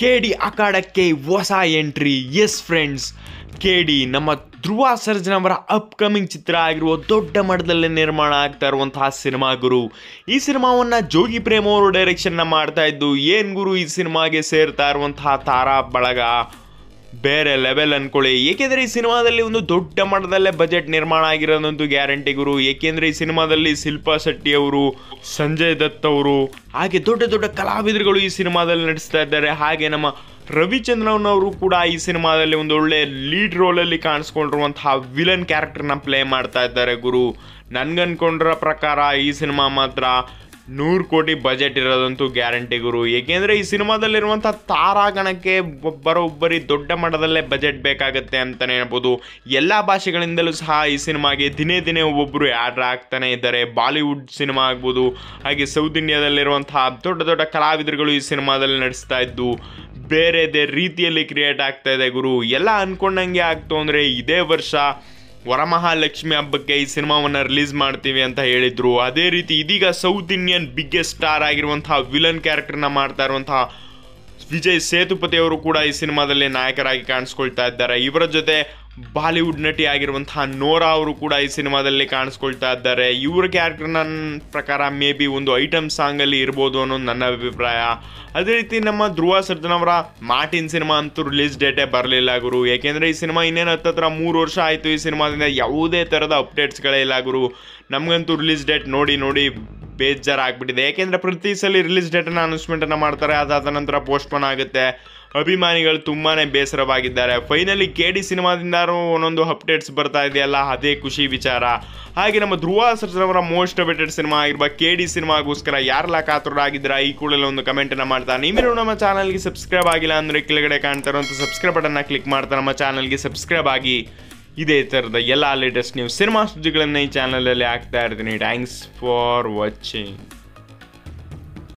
K D ಅಖಾಡಕ್ಕೆ ಹೊಸ entry yes friends K D ನಮ್ಮ ಧ್ರುವ ಸರ್ಜನ್ ಅವರ ಅಪ್ಕಮಿಂಗ್ ಚಿತ್ರ ಆಗಿರುವ ದೊಡ್ಡ ಮಟ್ಟದಲ್ಲಿ ನಿರ್ಮಾಣ ಆಗ್ತಾ ಇರುವಂತಹ ಸಿನಿಮಾ ಗುರು ಈ ಸಿನಿಮಾವನ್ನು ಜೋಗಿ ಪ್ರೇಮ್ ಅವರು ಡೈರೆಕ್ಷನ್ನ ಮಾಡ್ತಾ ಇದ್ದು ಏನು ಗುರು ಈ ಸಿನಿಮಾಗೆ ಸೇರ್ತಾ ಇರುವಂತಹ ತಾರಾ ಬಳಗ ಬೇರೆ ಲೆವೆಲ್ ಅನ್ಕೊಳ್ಳಿ ಏಕೆಂದ್ರೆ ಈ ಸಿನಿಮಾದಲ್ಲಿ ಒಂದು ದೊಡ್ಡ ಮಟ್ಟದಲ್ಲೇ ಬಜೆಟ್ ನಿರ್ಮಾಣ ಆಗಿರೋದಂತೂ ಗ್ಯಾರಂಟಿ ಗುರು ಏಕೆಂದ್ರೆ ಈ ಸಿನಿಮಾದಲ್ಲಿ ಶಿಲ್ಪಾ ಶೆಟ್ಟಿ ಅವರು ಸಂಜಯ್ ದತ್ ಅವರು ಹಾಗೆ ದೊಡ್ಡ ದೊಡ್ಡ ಕಲಾವಿದರುಗಳು ಈ ಸಿನಿಮಾದಲ್ಲಿ ನಡೆಸ್ತಾ ಇದ್ದಾರೆ ಹಾಗೆ ನಮ್ಮ ರವಿಚಂದ್ರನ್ ಅವರು ಕೂಡ ಈ ಸಿನಿಮಾದಲ್ಲಿ ಒಂದು ಒಳ್ಳೆ ಲೀಡ್ ರೋಲಲ್ಲಿ ಕಾಣಿಸ್ಕೊಂಡಿರುವಂತಹ ವಿಲನ್ ಕ್ಯಾರೆಕ್ಟರ್ನ ಪ್ಲೇ ಮಾಡ್ತಾ ಇದ್ದಾರೆ ಗುರು ನನ್ಗನ್ಕೊಂಡ್ರ ಪ್ರಕಾರ ಈ ಸಿನಿಮಾ ಮಾತ್ರ ನೂರು ಕೋಟಿ ಬಜೆಟ್ ಇರೋದಂತೂ ಗ್ಯಾರಂಟಿ ಗುರು ಏಕೆಂದರೆ ಈ ಸಿನಿಮಾದಲ್ಲಿರುವಂಥ ತಾರಾಗಣಕ್ಕೆ ಒಬ್ಬರೊಬ್ಬರಿ ದೊಡ್ಡ ಮಟ್ಟದಲ್ಲೇ ಬಜೆಟ್ ಬೇಕಾಗುತ್ತೆ ಅಂತಲೇ ಹೇಳ್ಬೋದು ಎಲ್ಲ ಭಾಷೆಗಳಿಂದಲೂ ಸಹ ಈ ಸಿನಿಮಾಗೆ ದಿನೇ ದಿನೇ ಒಬ್ಬೊಬ್ಬರು ಆ್ಯಡ್ ಆಗ್ತಾನೆ ಇದ್ದಾರೆ ಬಾಲಿವುಡ್ ಸಿನಿಮಾ ಆಗ್ಬೋದು ಹಾಗೆ ಸೌತ್ ಇಂಡಿಯಾದಲ್ಲಿರುವಂಥ ದೊಡ್ಡ ದೊಡ್ಡ ಕಲಾವಿದರುಗಳು ಈ ಸಿನಿಮಾದಲ್ಲಿ ನಡೆಸ್ತಾ ಇದ್ದು ಬೇರೆದೇ ರೀತಿಯಲ್ಲಿ ಕ್ರಿಯೇಟ್ ಆಗ್ತಾ ಇದೆ ಗುರು ಎಲ್ಲ ಅಂದ್ಕೊಂಡಂಗೆ ಆಗ್ತು ಅಂದರೆ ಇದೇ ವರ್ಷ ವರಮಹಾಲಕ್ಷ್ಮಿ ಹಬ್ಬಕ್ಕೆ ಈ ಸಿನಿಮಾವನ್ನು ರಿಲೀಸ್ ಮಾಡ್ತೀವಿ ಅಂತ ಹೇಳಿದ್ರು ಅದೇ ರೀತಿ ಇದೀಗ ಸೌತ್ ಇಂಡಿಯನ್ ಬಿಗ್ಗೆಸ್ಟ್ ಸ್ಟಾರ್ ಆಗಿರುವಂತಹ ವಿಲನ್ ಕ್ಯಾರೆಕ್ಟರ್ನ ಮಾಡ್ತಾ ಇರುವಂತಹ ವಿಜಯ್ ಸೇತುಪತಿ ಅವರು ಕೂಡ ಈ ಸಿನಿಮಾದಲ್ಲಿ ನಾಯಕರಾಗಿ ಕಾಣಿಸ್ಕೊಳ್ತಾ ಇದ್ದಾರೆ ಇವರ ಜೊತೆ ಬಾಲಿವುಡ್ ನಟಿ ಆಗಿರುವಂತಹ ನೋರಾ ಅವರು ಕೂಡ ಈ ಸಿನಿಮಾದಲ್ಲಿ ಕಾಣಿಸ್ಕೊಳ್ತಾ ಇದ್ದಾರೆ ಇವರ ಕ್ಯಾರೆಕ್ಟರ್ ನನ್ನ ಪ್ರಕಾರ ಮೇ ಬಿ ಒಂದು ಐಟಮ್ ಸಾಂಗಲ್ಲಿ ಇರ್ಬೋದು ಅನ್ನೋದು ನನ್ನ ಅಭಿಪ್ರಾಯ ಅದೇ ರೀತಿ ನಮ್ಮ ಧ್ರುವ ಅವರ ಮಾರ್ಟಿನ್ ಸಿನಿಮಾ ಅಂತೂ ರಿಲೀಸ್ ಡೇಟೇ ಬರಲಿಲ್ಲ ಗುರು ಏಕೆಂದರೆ ಈ ಸಿನಿಮಾ ಇನ್ನೇನು ಹತ್ತತ್ರ ಮೂರು ವರ್ಷ ಆಯಿತು ಈ ಸಿನಿಮಾದಿಂದ ಯಾವುದೇ ಥರದ ಅಪ್ಡೇಟ್ಸ್ಗಳೇ ಇಲ್ಲ ಗುರು ನಮಗಂತೂ ರಿಲೀಸ್ ಡೇಟ್ ನೋಡಿ ನೋಡಿ ಬೇಜಾರಾಗ್ಬಿಟ್ಟಿದೆ ಏಕೆಂದರೆ ಪ್ರತಿ ಸಲ ರಿಲೀಸ್ ಡೇಟನ್ನು ಅನೌನ್ಸ್ಮೆಂಟನ್ನು ಮಾಡ್ತಾರೆ ಅದಾದ ನಂತರ ಪೋಸ್ಟ್ಪೋನ್ ಆಗುತ್ತೆ ಅಭಿಮಾನಿಗಳು ತುಂಬಾ ಬೇಸರವಾಗಿದ್ದಾರೆ ಫೈನಲಿ ಕೆ ಡಿ ಸಿನಿಮಾದಿಂದ ಒಂದೊಂದು ಅಪ್ಡೇಟ್ಸ್ ಬರ್ತಾ ಇದೆಯಲ್ಲ ಅದೇ ಖುಷಿ ವಿಚಾರ ಹಾಗೆ ನಮ್ಮ ಧ್ರುವ ಸರ್ಜನವರ ಮೋಸ್ಟ್ ಅಪ್ಡೇಟೆಡ್ ಸಿನಿಮಾ ಆಗಿರುವ ಕೆ ಡಿ ಸಿನಿಮಾಗೋಸ್ಕರ ಯಾರೆಲ್ಲ ಕಾತುರಾಗಿದ್ದೀರಾ ಈ ಕೂಡಲೇ ಒಂದು ಕಮೆಂಟನ್ನು ಮಾಡ್ತಾ ನೀವೇನು ನಮ್ಮ ಚಾನಲ್ಗೆ ಸಬ್ಸ್ಕ್ರೈಬ್ ಆಗಿಲ್ಲ ಅಂದರೆ ಕೆಳಗಡೆ ಕಾಣ್ತಾ ಅಂತ ಸಬ್ಸ್ಕ್ರೈಬ್ ಬಟನ್ನ ಕ್ಲಿಕ್ ಮಾಡ್ತಾ ನಮ್ಮ ಚಾನಲ್ಗೆ ಸಬ್ಸ್ಕ್ರೈಬ್ ಆಗಿ ಇದೇ ಥರದ ಎಲ್ಲ ಲೇಟೆಸ್ಟ್ ನ್ಯೂಸ್ ಸಿನಿಮಾ ಸುದ್ದಿಗಳನ್ನು ಈ ಚಾನಲಲ್ಲಿ ಹಾಕ್ತಾ ಇರ್ತೀನಿ ಥ್ಯಾಂಕ್ಸ್ ಫಾರ್ ವಾಚಿಂಗ್